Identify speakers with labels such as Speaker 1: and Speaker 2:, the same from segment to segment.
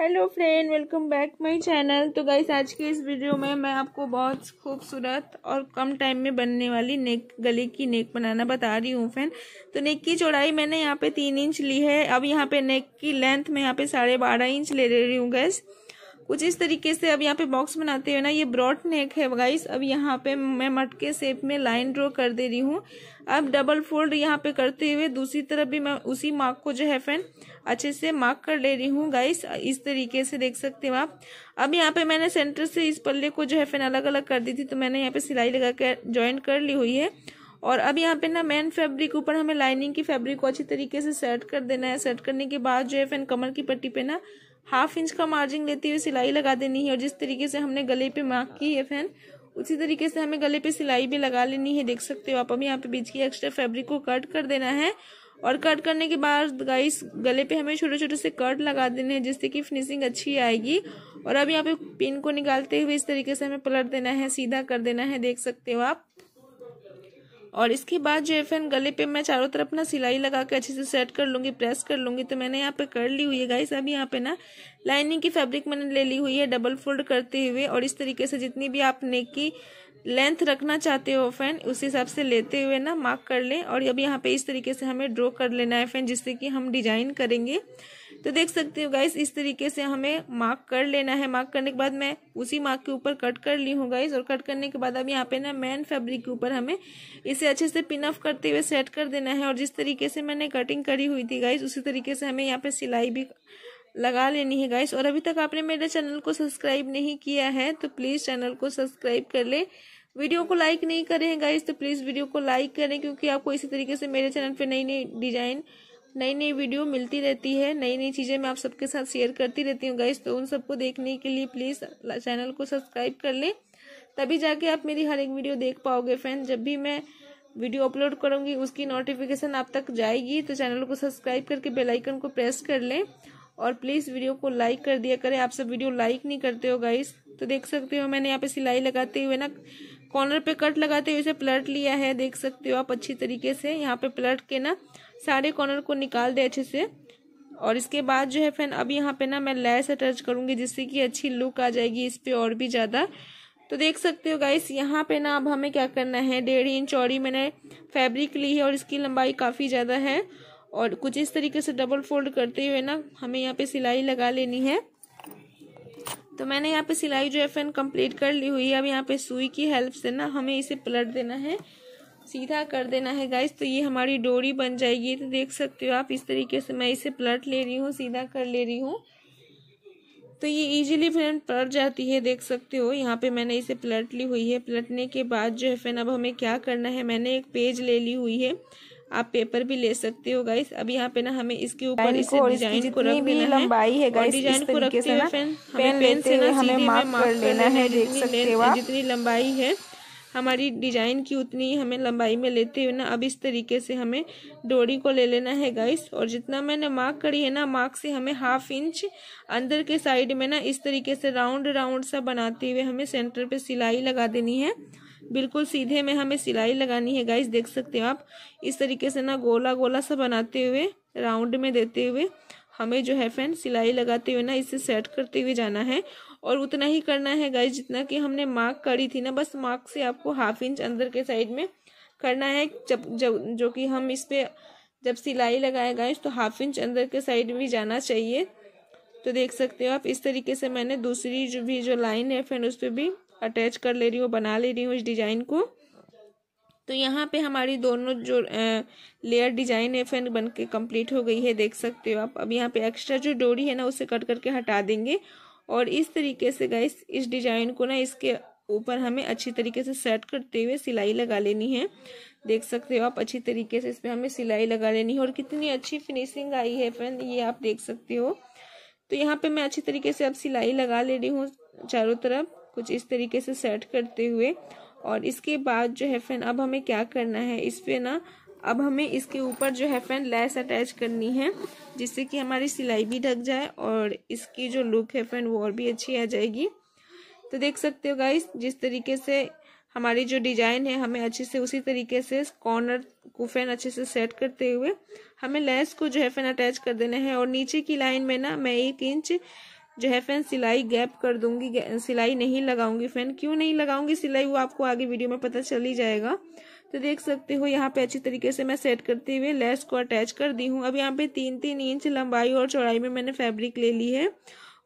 Speaker 1: hello friend welcome back my channel तो guys आज के इस वीडियो में मैं आपको बहुत खूबसूरत और कम टाइम में बनने वाली नेक गले की नेक बनाना बता रही हूँ फ्रेंड तो नेक की चौड़ाई मैंने यहाँ पे तीन इंच ली है अब यहाँ पे नेक की लेंथ मैं यहाँ पे साढ़े बारह इंच ले ले रही हूँ गैस कुछ इस तरीके से अब यहाँ पे बॉक्स बनाते हुए ना ये ब्रॉड नेक है गाइस अब यहाँ पे मैं मटके शेप में लाइन ड्रॉ कर दे रही हूँ अब डबल फोल्ड यहाँ पे करते हुए दूसरी तरफ भी मैं उसी मार्क को जो है फ्रेंड अच्छे से मार्क कर ले रही हूँ गाइस इस तरीके से देख सकते हो आप अब यहाँ पे मैंने सेंटर से इस पल्ले को जो है फ्रेंड अलग अलग कर दी थी तो मैंने यहाँ पे सिलाई लगा कर ज्वाइन कर ली हुई है और अब यहाँ पे ना मेन फैब्रिक ऊपर हमें लाइनिंग की फैब्रिक को अच्छी तरीके से सेट कर देना है सेट करने के बाद जो है फैन कमर की पट्टी पे ना हाफ इंच का मार्जिन लेते हुए सिलाई लगा देनी है और जिस तरीके से हमने गले पे मार्क की है फैन उसी तरीके से हमें गले पे सिलाई भी लगा लेनी है देख सकते हो आप अभी यहाँ पे बीच की एक्स्ट्रा फैब्रिक को कट कर देना है और कट करने के बाद गाइस गले पे हमें छोटे छोटे से कट लगा देने हैं जिससे कि फिनिशिंग अच्छी आएगी और अब यहाँ पे पिन को निकालते हुए इस तरीके से हमें पलट देना है सीधा कर देना है देख सकते हो आप और इसके बाद जो एफएन गले पे मैं चारों तरफ ना सिलाई लगा के अच्छे से सेट कर लूँगी प्रेस कर लूँगी तो मैंने यहाँ पे कर ली हुई है गाइस अभी यहाँ पे ना लाइनिंग की फैब्रिक मैंने ले ली हुई है डबल फोल्ड करते हुए और इस तरीके से जितनी भी आप नेक की लेंथ रखना चाहते हो फैन उस हिसाब से लेते हुए ना मार्क कर लें और अभी यहाँ पे इस तरीके से हमें ड्रॉ कर लेना है फैन जिससे कि हम डिजाइन करेंगे तो देख सकते हो गाइस इस तरीके से हमें मार्क कर लेना है मार्क करने के बाद मैं उसी मार्क के ऊपर कट कर ली हूँ गाइस और कट करने के बाद अब यहाँ पे ना मेन फैब्रिक के ऊपर हमें इसे अच्छे से पिन ऑफ करते हुए सेट कर देना है और जिस तरीके से मैंने कटिंग करी हुई थी गाइस उसी तरीके से हमें यहाँ पे सिलाई भी लगा लेनी है गाइस और अभी तक आपने मेरे चैनल को सब्सक्राइब नहीं किया है तो प्लीज़ चैनल को सब्सक्राइब कर ले वीडियो को लाइक नहीं करें गाइस तो प्लीज़ वीडियो को लाइक करें क्योंकि आपको इसी तरीके से मेरे चैनल पे नई नई डिजाइन नई नई वीडियो मिलती रहती है नई नई चीज़ें मैं आप सबके साथ शेयर करती रहती हूँ गाइज तो उन सबको देखने के लिए प्लीज़ चैनल को सब्सक्राइब कर लें तभी जाके आप मेरी हर एक वीडियो देख पाओगे फ्रेंड जब भी मैं वीडियो अपलोड करूँगी उसकी नोटिफिकेशन आप तक जाएगी तो चैनल को सब्सक्राइब करके बेलाइकन को प्रेस कर लें और प्लीज वीडियो को लाइक कर दिया करें आप सब वीडियो लाइक नहीं करते हो गाइस तो देख सकते हो मैंने यहाँ पे सिलाई लगाते हुए ना कॉर्नर पे कट लगाते हुए इसे प्लट लिया है देख सकते हो आप अच्छी तरीके से यहाँ पे प्लट के ना सारे कॉर्नर को निकाल दे अच्छे से और इसके बाद जो है फैन अब यहाँ पे ना मैं लैस अटैच करूंगी जिससे कि अच्छी लुक आ जाएगी इस पर और भी ज़्यादा तो देख सकते हो गाइस यहाँ पे ना अब हमें क्या करना है डेढ़ इंच चौड़ी मैंने फैब्रिक ली है और इसकी लंबाई काफ़ी ज़्यादा है और कुछ इस तरीके से डबल फोल्ड करते हुए ना हमें यहाँ पे सिलाई लगा लेनी है तो मैंने यहाँ पे सिलाई जो है फैन कंप्लीट कर ली हुई है अब यहाँ पे सुई की हेल्प से ना हमें इसे पलट देना है सीधा कर देना है गाइस तो ये हमारी डोरी बन जाएगी तो देख सकते हो आप इस तरीके से मैं इसे पलट ले रही हूँ सीधा कर ले रही हूँ तो ये इजीली फैन पलट जाती है देख सकते हो यहाँ पे मैंने इसे पलट ली हुई है पलटने के बाद जो है फैन अब हमें क्या करना है मैंने एक पेज ले ली हुई है आप पेपर भी ले सकते हो गाइस अब यहाँ पे ना हमें इसके ऊपर इस डिजाइन को रखना लंबाई है गाइस डिजाइन को रखते हुए पेन पेन से ना हमें मार्क कर लेना है देख सकते हो जितनी लंबाई है हमारी डिजाइन की उतनी हमें लंबाई में लेते हुए ना अब इस तरीके से हमें डोरी को ले लेना है गाइस और जितना मैंने मार्क करी है ना मार्क से हमें हाफ इंच अंदर के साइड में ना इस तरीके से राउंड राउंड सा बनाते हुए हमें सेंटर पे सिलाई लगा देनी है बिल्कुल सीधे में हमें सिलाई लगानी है गाइस देख सकते हो आप इस तरीके से ना गोला गोला सा बनाते हुए राउंड में देते हुए हमें जो है फ्रेंड सिलाई लगाते हुए ना इसे सेट करते हुए जाना है और उतना ही करना है गाइस जितना कि हमने मार्क करी थी ना बस मार्क से आपको हाफ इंच अंदर के साइड में करना है जब जब जो कि हम इस पर जब सिलाई लगाए गाइस तो हाफ इंच अंदर के साइड में जाना चाहिए तो देख सकते हो आप इस तरीके से मैंने दूसरी जो भी जो लाइन है फ्रेंड उस पर भी अटैच कर ले रही हूँ बना ले रही हूँ इस डिज़ाइन को तो यहाँ पे हमारी दोनों जो लेयर डिजाइन है फैन बन के कम्प्लीट हो गई है देख सकते हो आप अब यहाँ पे एक्स्ट्रा जो डोरी है ना उसे कट करके हटा देंगे और इस तरीके से गए इस डिजाइन को ना इसके ऊपर हमें अच्छी तरीके से सेट करते हुए सिलाई लगा लेनी है देख सकते हो आप अच्छी तरीके से इस पर हमें सिलाई लगा लेनी है और कितनी अच्छी फिनिशिंग आई है फ्रेंड ये आप देख सकते हो तो यहाँ पे मैं अच्छी तरीके से अब सिलाई लगा ले रही हूँ चारों तरफ कुछ इस तरीके से सेट करते हुए और इसके बाद जो है फैन अब हमें क्या करना है इस पर ना अब हमें इसके ऊपर जो है फैन लैस अटैच करनी है जिससे कि हमारी सिलाई भी ढक जाए और इसकी जो लुक है फैन वो और भी अच्छी आ जाएगी तो देख सकते हो गाइस जिस तरीके से हमारी जो डिजाइन है हमें अच्छे से उसी तरीके से कॉर्नर को फैन अच्छे से सेट करते हुए हमें लेस को जो है फैन अटैच कर देना है और नीचे की लाइन में ना मैं एक इंच जो है फ्रेंड सिलाई गैप कर दूंगी सिलाई नहीं लगाऊंगी फ्रेंड क्यों नहीं लगाऊंगी सिलाई वो आपको आगे वीडियो में पता चल ही जाएगा तो देख सकते हो यहाँ पे अच्छी तरीके से मैं सेट करते हुए लेस को अटैच कर दी हूँ अब यहाँ पे तीन तीन इंच लंबाई और चौड़ाई में मैंने फैब्रिक ले ली है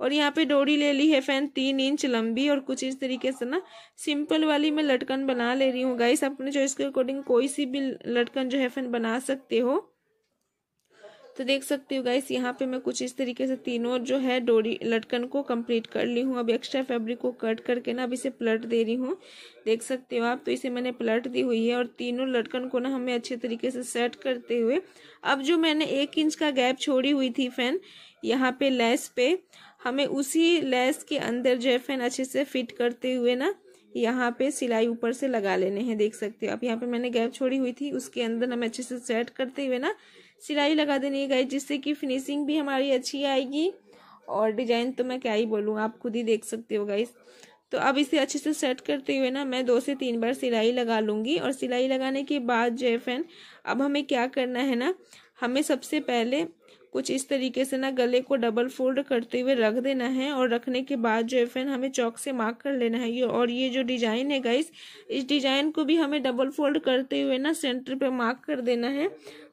Speaker 1: और यहाँ पे डोरी ले ली है फैन तीन इंच लंबी और कुछ इस तरीके से ना सिंपल वाली मैं लटकन बना ले रही हूँ गाइस अपने चॉइस के अकॉर्डिंग कोई सी भी लटकन जो है फैन बना सकते हो तो देख सकती हूँ गाइस यहाँ पे मैं कुछ इस तरीके से तीनों जो है डोरी लटकन को कंप्लीट कर ली हूँ अब एक्स्ट्रा फैब्रिक को कट करके ना अब इसे पलट दे रही हूँ देख सकते हो आप तो इसे मैंने पलट दी हुई है और तीनों लटकन को ना हमें अच्छे तरीके से सेट करते हुए अब जो मैंने एक इंच का गैप छोड़ी हुई थी फैन यहाँ पे लेस पे हमें उसी लेस के अंदर जो है फैन अच्छे से फिट करते हुए ना यहाँ पे सिलाई ऊपर से लगा लेने हैं देख सकते हो आप यहाँ पे मैंने गैप छोड़ी हुई थी उसके अंदर हम अच्छे से सेट करते हुए ना सिलाई लगा देनी है गाइज जिससे कि फिनिशिंग भी हमारी अच्छी आएगी और डिजाइन तो मैं क्या ही बोलूँ आप खुद ही देख सकते हो गाइज तो अब इसे अच्छे से सेट करते हुए ना मैं दो से तीन बार सिलाई लगा लूँगी और सिलाई लगाने के बाद जो है फ्रेंड अब हमें क्या करना है ना हमें सबसे पहले कुछ इस तरीके से ना गले को डबल फोल्ड करते हुए रख देना है और रखने के बाद जो है फैन हमें चौक से मार्क कर लेना है ये और ये जो डिजाइन है गाइस इस डिजाइन को भी हमें डबल फोल्ड करते हुए ना सेंटर पे मार्क कर देना है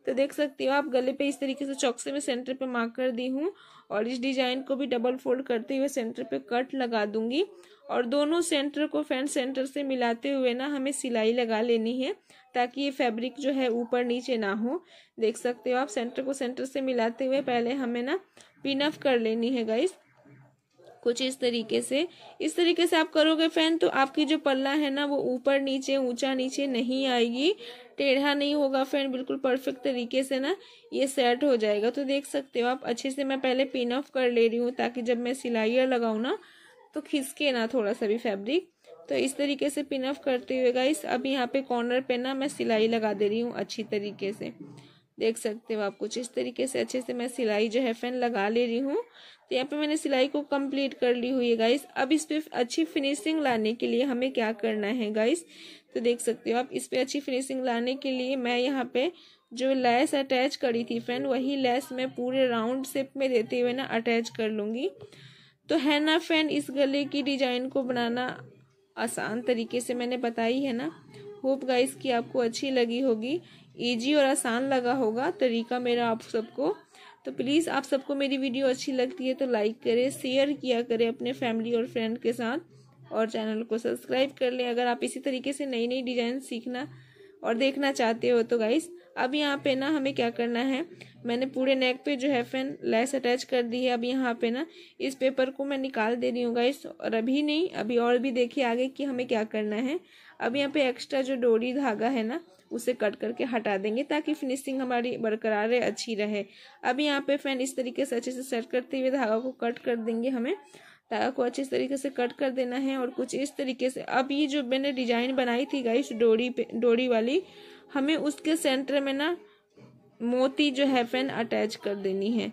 Speaker 1: तो देख सकती हो आप गले पे इस तरीके से से मैं सेंटर पे मार्क कर दी हूँ और इस डिजाइन को भी डबल फोल्ड करते हुए सेंटर पे कट लगा दूंगी और दोनों सेंटर को फैन सेंटर से मिलाते हुए ना हमें सिलाई लगा लेनी है ताकि ये फैब्रिक जो है ऊपर नीचे ना हो देख सकते हो आप सेंटर को सेंटर से मिलाते हुए पहले हमें ना पिनअप कर लेनी है गाइस कुछ इस तरीके से इस तरीके से आप करोगे फैन तो आपकी जो पल्ला है ना वो ऊपर नीचे ऊंचा नीचे नहीं आएगी टेढ़ा नहीं होगा फैन बिल्कुल परफेक्ट तरीके से ना ये सेट हो जाएगा तो देख सकते हो आप अच्छे से मैं पहले पिन ऑफ कर ले रही हूँ ताकि जब मैं सिलाइया लगाऊँ ना तो खिसके ना थोड़ा सा भी फैब्रिक तो इस तरीके से पिन अप करते हुए गाइस अब यहाँ पे कॉर्नर पे ना मैं सिलाई लगा दे रही हूँ अच्छी तरीके से देख सकते हो आप कुछ इस तरीके से अच्छे से मैं सिलाई जो है फैन लगा ले रही हूँ तो यहाँ पे मैंने सिलाई को कंप्लीट कर ली हुई है गाइस अब इस पर अच्छी फिनिशिंग लाने के लिए हमें क्या करना है गाइस तो देख सकते हो आप इस पर अच्छी फिनिशिंग लाने के लिए मैं यहाँ पे जो लैस अटैच करी थी फैन वही लैस मैं पूरे राउंड शेप में देते हुए ना अटैच कर लूँगी तो है ना फैन इस गले की डिजाइन को बनाना आसान तरीके से मैंने बताई है ना होप गाइस कि आपको अच्छी लगी होगी ईजी और आसान लगा होगा तरीका मेरा आप सबको तो प्लीज़ आप सबको मेरी वीडियो अच्छी लगती है तो लाइक करें शेयर किया करें अपने फैमिली और फ्रेंड के साथ और चैनल को सब्सक्राइब कर लें अगर आप इसी तरीके से नई नई डिज़ाइन सीखना और देखना चाहते हो तो गाइस अब यहाँ पे ना हमें क्या करना है मैंने पूरे नेक पे जो है फैन लेस अटैच कर दी है अब यहाँ पे ना इस पेपर को मैं निकाल दे रही हूँ गाइस और अभी नहीं अभी और भी देखिए आगे कि हमें क्या करना है अब यहाँ पे एक्स्ट्रा जो डोरी धागा है ना उसे कट करके हटा देंगे ताकि फिनिशिंग हमारी बरकरार अच्छी रहे अब यहाँ पे फैन इस तरीके से अच्छे से सेट करते हुए धागा को कट कर देंगे हमें धागा को अच्छे तरीके से कट कर देना है और कुछ इस तरीके से अब ये जो मैंने डिजाइन बनाई थी गाइस डोरी पे डोरी वाली हमें उसके सेंटर में ना मोती जो है पेन अटैच कर देनी है